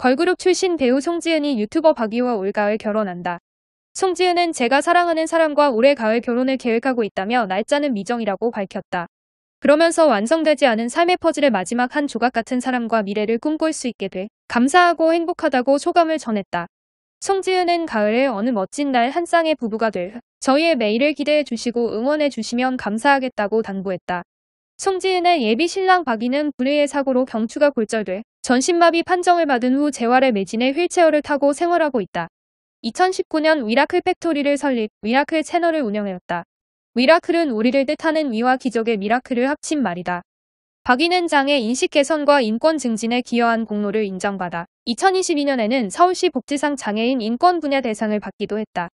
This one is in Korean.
걸그룹 출신 배우 송지은이 유튜버 박이와 올가을 결혼한다. 송지은은 제가 사랑하는 사람과 올해 가을 결혼을 계획하고 있다며 날짜는 미정이라고 밝혔다. 그러면서 완성되지 않은 삶의 퍼즐의 마지막 한 조각 같은 사람과 미래를 꿈꿀 수 있게 돼 감사하고 행복하다고 소감을 전했다. 송지은은 가을에 어느 멋진 날 한 쌍의 부부가 될 저희의 매일을 기대해 주시고 응원해 주시면 감사하겠다고 당부했다. 송지은의 예비 신랑 박이는 불의의 사고로 경추가 골절돼 전신마비 판정을 받은 후 재활에 매진해 휠체어를 타고 생활하고 있다. 2019년 위라클 팩토리를 설립, 위라클 채널을 운영하였다 위라클은 우리를 뜻하는 위와 기적의 미라클을 합친 말이다. 박인은 장애 인식 개선과 인권 증진에 기여한 공로를 인정받아 2022년에는 서울시 복지상 장애인 인권 분야 대상을 받기도 했다.